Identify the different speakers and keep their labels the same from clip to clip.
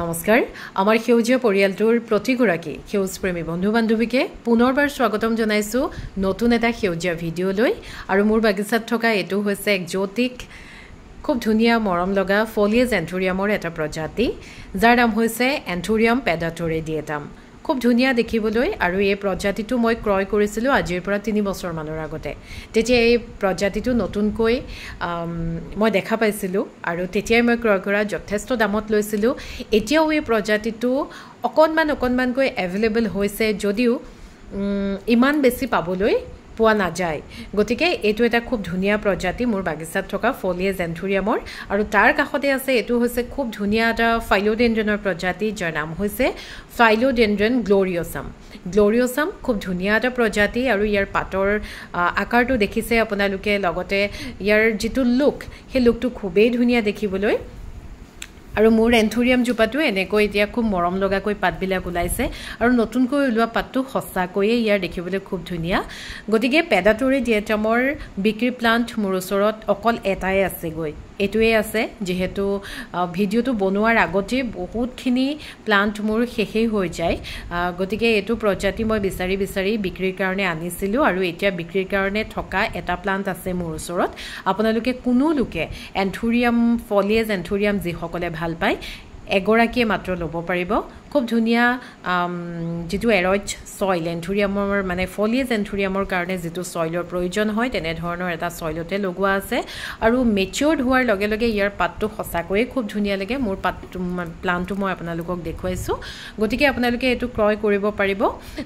Speaker 1: নমস্কাৰ আমাৰ সেউজীয়া পৰিয়ালটোৰ প্ৰতিগৰাকী সেউজ প্ৰেমী বন্ধু বান্ধৱীকে পুনৰবাৰ স্বাগতম জনাইছোঁ নতুন এটা সেউজীয়া ভিডিঅ'লৈ আৰু মোৰ বাগিচাত থকা এইটো হৈছে এক জ্যোতিক খুব ধুনীয়া মৰম লগা ফলিয়েজ এণ্ঠুৰিয়ামৰ এটা প্ৰজাতি যাৰ নাম হৈছে এণ্ঠুৰিয়াম পেডাটোৰেডিয়েটাম খুব ধুনীয়া দেখিবলৈ আৰু এই প্ৰজাতিটো মই ক্ৰয় কৰিছিলোঁ আজিৰ পৰা তিনি বছৰমানৰ আগতে তেতিয়া এই প্ৰজাতিটো নতুনকৈ মই দেখা পাইছিলোঁ আৰু তেতিয়াই মই ক্ৰয় কৰা যথেষ্ট দামত লৈছিলোঁ এতিয়াও এই প্ৰজাতিটো অকণমান অকণমানকৈ এভেইলেবল হৈছে যদিও ইমান বেছি পাবলৈ পোৱা নাযায় গতিকে এইটো এটা খুব ধুনীয়া প্ৰজাতি মোৰ বাগিচাত থকা ফলিয়ে জেন্থুৰিয়ামৰ আৰু তাৰ কাষতে আছে এইটো হৈছে খুব ধুনীয়া এটা ফাইলোডেনড্ৰেনৰ প্ৰজাতি যাৰ নাম হৈছে ফাইলোডেনড্ৰেন গ্ল'ৰিয়াছাম গ্ল'ৰিয়াছাম খুব ধুনীয়া এটা প্ৰজাতি আৰু ইয়াৰ পাতৰ আকাৰটো দেখিছে আপোনালোকে লগতে ইয়াৰ যিটো লুক সেই লুকটো খুবেই ধুনীয়া দেখিবলৈ আৰু মোৰ এন্থুৰিয়াম জোপাটো এনেকৈ এতিয়া খুব মৰম লগাকৈ পাতবিলাক ওলাইছে আৰু নতুনকৈ ওলোৱা পাতটো সঁচাকৈয়ে ইয়াৰ দেখিবলৈ খুব ধুনীয়া গতিকে পেডাটৰী ডিয়েটামৰ বিক্ৰী প্লাণ্ট মোৰ ওচৰত অকল এটাই আছেগৈ এইটোৱেই আছে যিহেতু ভিডিঅ'টো বনোৱাৰ আগতেই বহুতখিনি প্লাণ্ট মোৰ শেষেই হৈ যায় গতিকে এইটো প্ৰজাতি মই বিচাৰি বিচাৰি বিক্ৰীৰ কাৰণে আনিছিলোঁ আৰু এতিয়া বিক্ৰীৰ কাৰণে থকা এটা প্লাণ্ট আছে মোৰ ওচৰত আপোনালোকে কোনো লোকে এন্থুৰিয়াম ফলিয়েজ এন্থুৰিয়াম যিসকলে ভাল পায় এগৰাকীয়ে মাত্ৰ ল'ব পাৰিব খুব ধুনীয়া যিটো এৰইড চইল এণ্ঠুৰিয়ামৰ মানে ফলিজ এণ্ঠুৰিয়ামৰ কাৰণে যিটো চইলৰ প্ৰয়োজন হয় তেনেধৰণৰ এটা চইলতে লগোৱা আছে আৰু মেচিয়ৰ্ড হোৱাৰ লগে লগে ইয়াৰ পাতটো সঁচাকৈয়ে খুব ধুনীয়া লাগে মোৰ পাতটো প্লানটো মই আপোনালোকক দেখুৱাইছোঁ গতিকে আপোনালোকে এইটো ক্ৰয় কৰিব পাৰিব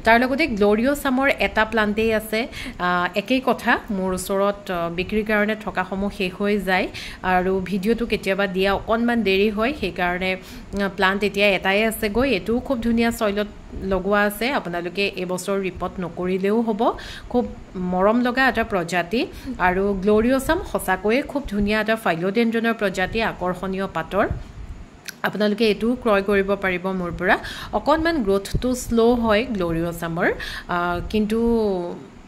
Speaker 1: তাৰ লগতে গ্ল'ৰিঅ' চামৰ এটা প্লান্টেই আছে একেই কথা মোৰ ওচৰত বিক্ৰীৰ কাৰণে থকাসমূহ শেষ হৈ যায় আৰু ভিডিঅ'টো কেতিয়াবা দিয়া অকণমান দেৰি হয় সেইকাৰণে প্লান্ট এতিয়া এটাই আছেগৈ এইটোও খুব ধুনীয়া চইলত লগোৱা আছে আপোনালোকে এইবছৰ ৰিপৰ্ট নকৰিলেও হ'ব খুব মৰম লগা এটা প্ৰজাতি আৰু গ্ল'ৰিয়চাম সঁচাকৈয়ে খুব ধুনীয়া এটা ফাইলডেণ্ডনৰ প্ৰজাতি আকৰ্ষণীয় পাতৰ আপোনালোকে এইটোও ক্ৰয় কৰিব পাৰিব মোৰ পৰা অকণমান গ্ৰ'থটো শ্ল' হয় গ্ল'ৰিয়চামৰ কিন্তু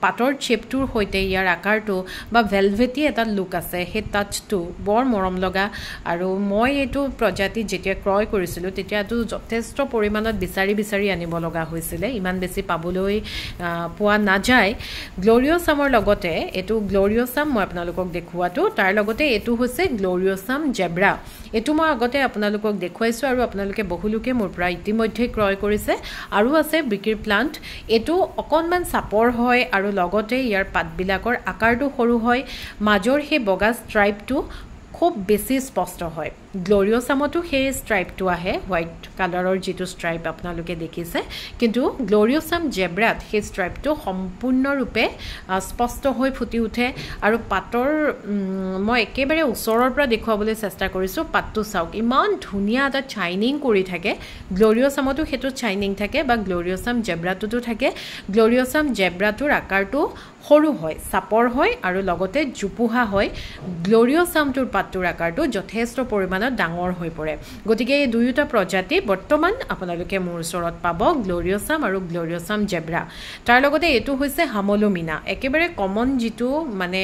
Speaker 1: পাটৰ চেপটোৰ সৈতে ইয়াৰ আকাৰটো বা ভেলভেটি এটা লুক আছে সেই টাচটো বৰ মৰম লগা আৰু মই এইটো প্ৰজাতি যেতিয়া ক্ৰয় কৰিছিলোঁ তেতিয়াতো যথেষ্ট পৰিমাণত বিচাৰি বিচাৰি আনিব লগা হৈছিলে ইমান বেছি পাবলৈ পোৱা নাযায় গ্ল'ৰিঅ'ছামৰ লগতে এইটো গ্ল'ৰিঅ'ছাম মই আপোনালোকক দেখুওৱাটো তাৰ লগতে এইটো হৈছে গ্ল'ৰিঅ' চাম জেব্ৰা এইটো মই আগতে আপোনালোকক দেখুৱাইছোঁ আৰু আপোনালোকে বহুলোকে মোৰ পৰা ইতিমধ্যে ক্ৰয় কৰিছে আৰু আছে বিক্ৰী প্লাণ্ট এইটো অকণমান চাপৰ হয় আৰু লগতে ইয়াৰ পাতবিলাকৰ আকাৰটো সৰু হয় মাজৰ সেই বগা ষ্ট্ৰাইপটো খুব বেছি স্পষ্ট হয় গ্লৰিঅ' চামতো সেই ষ্ট্ৰাইপটো আহে হোৱাইট কালাৰৰ যিটো ষ্ট্ৰাইপ আপোনালোকে দেখিছে কিন্তু গ্লৰিঅ' চাম জেব্ৰাত সেই ষ্ট্ৰাইপটো সম্পূৰ্ণৰূপে স্পষ্ট হৈ ফুটি উঠে আৰু পাতৰ মই একেবাৰে ওচৰৰ পৰা দেখুৱাবলৈ চেষ্টা কৰিছোঁ পাতটো চাওক ইমান ধুনীয়া এটা চাইনিং কৰি থাকে গ্লৰিঅ' চামতো সেইটো চাইনিং থাকে বা গ্লৰিঅ' চাম জেব্ৰাটোতো থাকে গ্লৰিঅ' চাম জেব্ৰাটোৰ আকাৰটো সৰু হয় চাপৰ হয় আৰু লগতে জোপোহা হয় গ্লৰিঅ' চামটোৰ পাতটোৰ আকাৰটো যথেষ্ট পৰিমাণে জীৱনত ডাঙৰ হৈ পৰে গতিকে এই দুয়োটা প্ৰজাতি বৰ্তমান আপোনালোকে মোৰ ওচৰত পাব গ্লৰিয়চাম আৰু গ্লৰিয়চাম জেব্ৰা তাৰ লগতে এইটো হৈছে হামলোমিনা একেবাৰে কমন যিটো মানে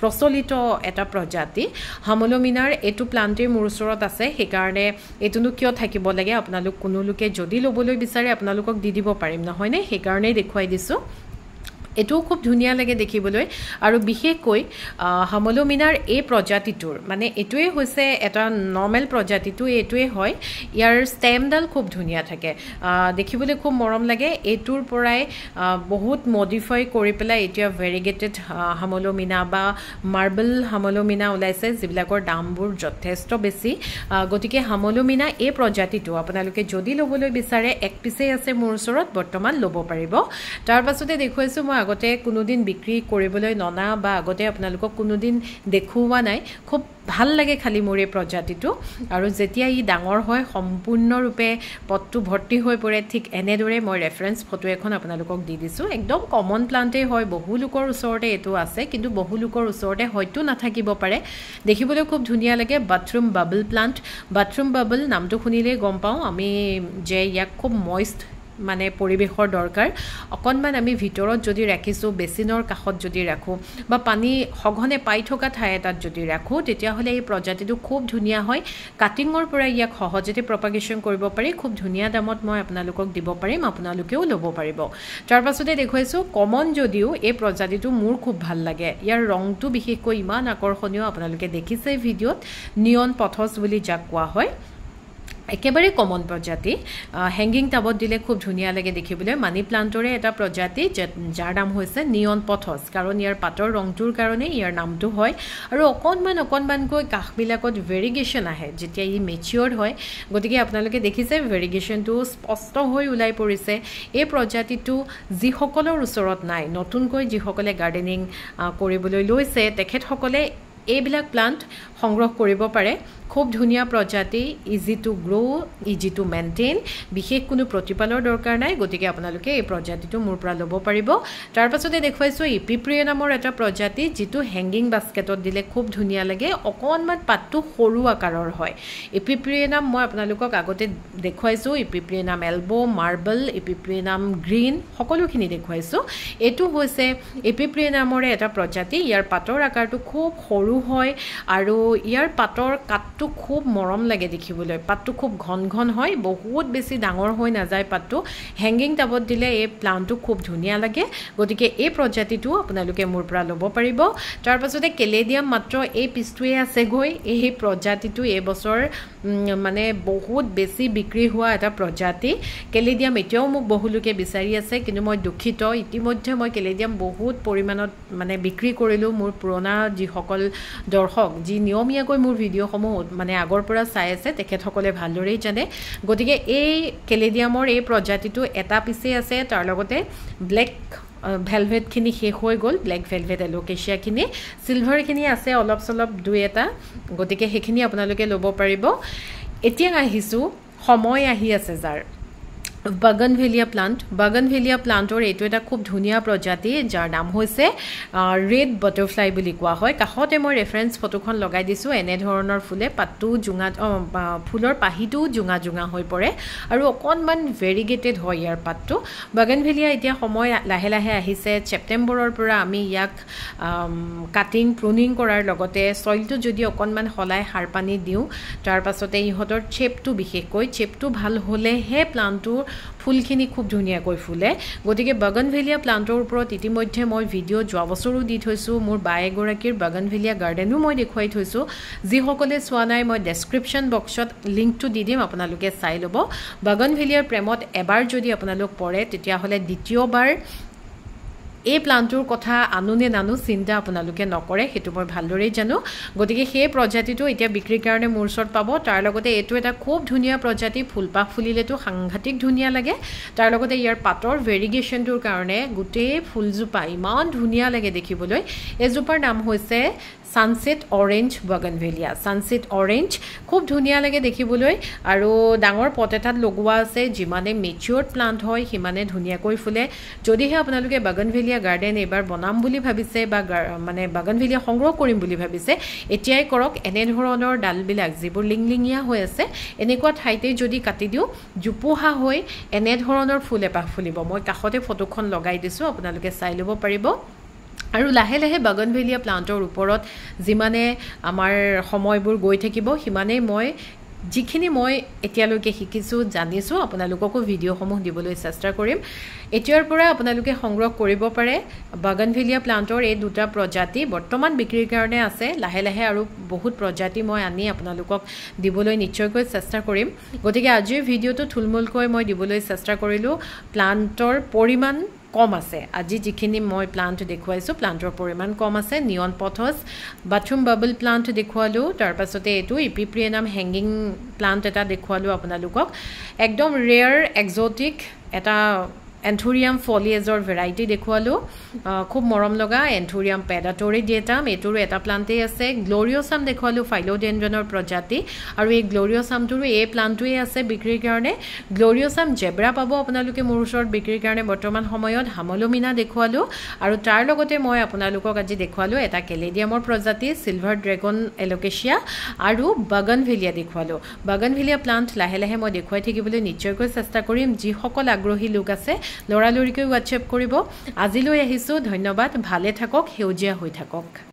Speaker 1: প্ৰচলিত এটা প্ৰজাতি হামলোমিনাৰ এইটো প্লাণ্টেই মোৰ ওচৰত আছে সেইকাৰণে এইটোনো কিয় থাকিব লাগে আপোনালোক কোনো লোকে যদি ল'বলৈ বিচাৰে আপোনালোকক দি দিব পাৰিম নহয়নে সেইকাৰণেই দেখুৱাই দিছোঁ এইটোও খুব ধুনীয়া লাগে দেখিবলৈ আৰু বিশেষকৈ হামলোমিনাৰ এই প্ৰজাতিটোৰ মানে এইটোৱেই হৈছে এটা নৰ্মেল প্ৰজাতিটো এইটোৱেই হয় ইয়াৰ ষ্টেমডাল খুব ধুনীয়া থাকে দেখিবলৈ খুব মৰম লাগে এইটোৰ পৰাই বহুত মডিফাই কৰি পেলাই এতিয়া ভেৰিগেটেড হামলোমিনা বা মাৰ্বল হামলোমিনা ওলাইছে যিবিলাকৰ দামবোৰ যথেষ্ট বেছি গতিকে হামলোমিনা এই প্ৰজাতিটো আপোনালোকে যদি ল'বলৈ বিচাৰে এক পিছেই আছে মোৰ ওচৰত বৰ্তমান ল'ব পাৰিব তাৰপাছতে দেখুৱাইছোঁ মই আগতে কোনোদিন বিক্ৰী কৰিবলৈ ননা বা আগতে আপোনালোকক কোনোদিন দেখুওৱা নাই খুব ভাল লাগে খালী মোৰ এই প্ৰজাতিটো আৰু যেতিয়া ই ডাঙৰ হয় সম্পূৰ্ণৰূপে পদটো ভৰ্তি হৈ পৰে ঠিক এনেদৰে মই ৰেফাৰেঞ্চ ফটো এখন আপোনালোকক দি দিছোঁ একদম কমন প্লাণ্টেই হয় বহুলোকৰ ওচৰতে এইটো আছে কিন্তু বহুলোকৰ ওচৰতে হয়তো নাথাকিব পাৰে দেখিবলৈ খুব ধুনীয়া লাগে bathroom bubble plant bathroom bubble নামটো শুনিলেই গম পাওঁ আমি যে ইয়াক খুব মইষ্ট মানে পৰিৱেশৰ দৰকাৰ অকণমান আমি ভিতৰত যদি ৰাখিছোঁ বেচিনৰ কাষত যদি ৰাখোঁ বা পানী সঘনে পাই থকা ঠাই এটাত যদি ৰাখোঁ তেতিয়াহ'লে এই প্ৰজাতিটো খুব ধুনীয়া হয় কাটিঙৰ পৰা ইয়াক সহজতে প্ৰপাগেশ্যন কৰিব পাৰি খুব ধুনীয়া দামত মই আপোনালোকক দিব পাৰিম আপোনালোকেও ল'ব পাৰিব তাৰপাছতে দেখুৱাইছোঁ কমন যদিও এই প্ৰজাতিটো মোৰ খুব ভাল লাগে ইয়াৰ ৰংটো বিশেষকৈ ইমান আকৰ্ষণীয় আপোনালোকে দেখিছে ভিডিঅ'ত নিয়ন পথছ বুলি যাক কোৱা হয় একেবাৰে কমন প্ৰজাতি হেংগিং টাবত দিলে খুব ধুনীয়া লাগে দেখিবলৈ মানি প্লাণ্টৰে এটা প্ৰজাতি যাৰ নাম হৈছে নিয়ন পথচ কাৰণ ইয়াৰ পাতৰ ৰংটোৰ কাৰণে ইয়াৰ নামটো হয় আৰু অকণমান অকণমানকৈ কাষবিলাকত ভেৰিগেশ্যন আহে যেতিয়া ই মেচিয়ৰ হয় গতিকে আপোনালোকে দেখিছে ভেৰিগেশ্যনটো স্পষ্ট হৈ ওলাই পৰিছে এই প্ৰজাতিটো যিসকলৰ ওচৰত নাই নতুনকৈ যিসকলে গাৰ্ডেনিং কৰিবলৈ লৈছে তেখেতসকলে এইবিলাক প্লাণ্ট সংগ্ৰহ কৰিব পাৰে খুব ধুনীয়া প্ৰজাতি easy to grow' easy to maintain বিশেষ কোনো প্ৰতিপালৰ দৰকাৰ নাই গতিকে আপোনালোকে এই প্ৰজাতিটো মোৰ পৰা ল'ব পাৰিব তাৰপাছতে দেখুৱাইছোঁ ইপিপ্ৰিয় নামৰ এটা প্ৰজাতি যিটো হেংগিং বাস্কেটত দিলে খুব ধুনীয়া লাগে অকণমান পাতটো সৰু আকাৰৰ হয় ইপিপ্ৰিয় নাম মই আপোনালোকক আগতে দেখুৱাইছোঁ ইপিপ্ৰিয় নাম এলব' মাৰ্বল ইপিপ্ৰিয় নাম গ্ৰীণ সকলোখিনি দেখুৱাইছোঁ এইটো হৈছে ইপিপ্ৰিয় নামৰে এটা প্ৰজাতি ইয়াৰ পাতৰ আকাৰটো খুব সৰু হয় আৰু ইয়াৰ পাতৰ কাট পাতটো খুব মৰম লাগে দেখিবলৈ পাতটো খুব ঘন ঘন হয় বহুত বেছি ডাঙৰ হৈ নাযায় পাতটো হেংগিং টাবত দিলে এই প্লাণ্টটো খুব ধুনীয়া লাগে গতিকে এই প্ৰজাতিটো আপোনালোকে মোৰ পৰা ল'ব পাৰিব তাৰপাছতে কেলেডিয়াম মাত্ৰ এই পিচটোৱে আছেগৈ এই প্ৰজাতিটো এইবছৰ মানে বহুত বেছি বিক্ৰী হোৱা এটা প্ৰজাতি কেলেডিয়াম এতিয়াও মোক বহুলোকে বিচাৰি আছে কিন্তু মই দুখিত ইতিমধ্যে মই কেলেডিয়াম বহুত পৰিমাণত মানে বিক্ৰী কৰিলোঁ মোৰ পুৰণা যিসকল দৰ্শক যি নিয়মীয়াকৈ মোৰ ভিডিঅ'সমূহ মানে আগৰ পৰা চাই আছে তেখেতসকলে ভালদৰেই জানে গতিকে এই কেলেডিয়ামৰ এই প্ৰজাতিটো এটা পিছেই আছে তাৰ লগতে ব্লেক ভেলভেটখিনি শেষ হৈ গ'ল ব্লেক ভেলভেট এলোকেচিয়াখিনি চিলভাৰখিনি আছে অলপ চলপ দুই এটা গতিকে সেইখিনি আপোনালোকে ল'ব পাৰিব এতিয়া আহিছোঁ সময় আহি আছে যাৰ বাগানভেলিয়া প্লান্ট বাগানভেলিয়া প্লান্টৰ এইটো এটা খুব ধুনীয়া প্ৰজাতি যাৰ নাম হৈছে ৰেড বাটাৰফ্লাই বুলি কোৱা হয় কাষতে মই ৰেফাৰেঞ্চ ফটোখন লগাই দিছোঁ এনেধৰণৰ ফুলে পাতটো জোঙা ফুলৰ পাহিটোও জোঙা জোঙা হৈ পৰে আৰু অকণমান ভেৰিগেটেড হয় ইয়াৰ পাতটো বাগানভেলিয়া এতিয়া সময় লাহে লাহে আহিছে ছেপ্টেম্বৰৰ পৰা আমি ইয়াক কাটিং প্ৰুনিং কৰাৰ লগতে চইলটো যদি অকণমান সলাই সাৰ পানী দিওঁ তাৰপাছতে ইহঁতৰ চেপটো বিশেষকৈ চেপটো ভাল হ'লেহে প্লান্টটোৰ ফুলখিনি খুব ধুনীয়াকৈ ফুলে গতিকে বাগানভেলিয়া প্লাণ্টৰ ওপৰত ইতিমধ্যে মই ভিডিঅ' যোৱা বছৰো দি থৈছোঁ মোৰ বা এগৰাকীৰ বাগানভেলিয়া গাৰ্ডেনো মই দেখুৱাই থৈছোঁ যিসকলে চোৱা নাই মই ডেছক্ৰিপশ্যন বক্সত লিংকটো দি দিম আপোনালোকে চাই ল'ব বাগানভেলিয়াৰ প্ৰেমত এবাৰ যদি আপোনালোক পৰে তেতিয়াহ'লে দ্বিতীয়বাৰ এই প্লান্টটোৰ কথা আনো নে নানো চিন্তা আপোনালোকে নকৰে সেইটো মই ভালদৰেই জানো গতিকে সেই প্ৰজাতিটো এতিয়া বিক্ৰীৰ কাৰণে মোৰ ওচৰত পাব তাৰ লগতে এইটো এটা খুব ধুনীয়া প্ৰজাতি ফুলপাহ ফুলিলেতো সাংঘাতিক ধুনীয়া লাগে তাৰ লগতে ইয়াৰ পাতৰ ভেৰিগেশ্যনটোৰ কাৰণে গোটেই ফুলজোপা ইমান ধুনীয়া লাগে দেখিবলৈ এইজোপাৰ নাম হৈছে sunset orange bougainvillea sunset orange খুব ধুনীয়া লাগে দেখিবলৈ আৰু ডাঙৰ পট এটাত লগোৱা আছে যিমানে মেচিয়ৰ্ড প্লাণ্ট হয় সিমানে ধুনীয়াকৈ ফুলে যদিহে আপোনালোকে বাগানভেলিয়া গাৰ্ডেন এইবাৰ বনাম বুলি ভাবিছে বা মানে বাগানভেলিয়া সংগ্ৰহ কৰিম বুলি ভাবিছে এতিয়াই কৰক এনেধৰণৰ ডালবিলাক যিবোৰ লিংলিঙীয়া হৈ আছে এনেকুৱা ঠাইতেই যদি কাটি দিওঁ জোপোহা হৈ এনেধৰণৰ ফুল এপাহ ফুলিব মই কাষতে ফটোখন লগাই দিছোঁ আপোনালোকে চাই ল'ব পাৰিব আৰু লাহে লাহে বাগানভেলিয়া প্লাণ্টৰ ওপৰত যিমানে আমাৰ সময়বোৰ গৈ থাকিব সিমানেই মই যিখিনি মই এতিয়ালৈকে শিকিছোঁ জানিছোঁ আপোনালোককো ভিডিঅ'সমূহ দিবলৈ চেষ্টা কৰিম এতিয়াৰ পৰা আপোনালোকে সংগ্ৰহ কৰিব পাৰে বাগানভেলিয়া প্লাণ্টৰ এই দুটা প্ৰজাতি বৰ্তমান বিক্ৰীৰ কাৰণে আছে লাহে লাহে আৰু বহুত প্ৰজাতি মই আনি আপোনালোকক দিবলৈ নিশ্চয়কৈ চেষ্টা কৰিম গতিকে আজিৰ ভিডিঅ'টো থুলমূলকৈ মই দিবলৈ চেষ্টা কৰিলোঁ প্লাণ্টৰ পৰিমাণ কম আছে আজি যিখিনি মই প্লাণ্ট দেখুৱাইছোঁ প্লাণ্টৰ পৰিমাণ কম আছে neon pothos bathroom bubble plant দেখুৱালোঁ তাৰপাছতে এইটো ইপিপ্ৰিয়ে নাম হেংগিং প্লাণ্ট এটা দেখুৱালোঁ আপোনালোকক একদম ৰেয়াৰ এক্সটিক এটা এন্থুৰিয়াম ফলিয়েজৰ ভেৰাইটি দেখুৱালোঁ খুব মৰম লগা এন্থুৰিয়াম পেডাটৰি ডিয়েটাম এইটোৰো এটা প্লাণ্টেই আছে গ্লৰিঅচাম দেখুৱালোঁ ফাইলোডেনজনৰ প্ৰজাতি আৰু এই গ্লৰিঅচামটোৰো এই প্লাণ্টটোৱে আছে বিক্ৰীৰ কাৰণে গ্লৰিঅচাম জেব্ৰা পাব আপোনালোকে মোৰ ওচৰত বিক্ৰীৰ কাৰণে বৰ্তমান সময়ত হামলোমিনা দেখুৱালোঁ আৰু তাৰ লগতে মই আপোনালোকক আজি দেখুৱালোঁ এটা কেলেডিয়ামৰ প্ৰজাতি চিলভাৰ ড্ৰেগন এলোকেচিয়া আৰু বাগানভিলিয়া দেখুৱালোঁ বাগানভিলিয়া প্লাণ্ট লাহে লাহে মই দেখুৱাই থাকিবলৈ নিশ্চয়কৈ চেষ্টা কৰিম যিসকল আগ্ৰহী লোক আছে লৰালৰিকৈ হোৱাটছএপ কৰিব আজিলৈ আহিছোঁ ধন্যবাদ ভালে থাকক সেউজীয়া হৈ থাকক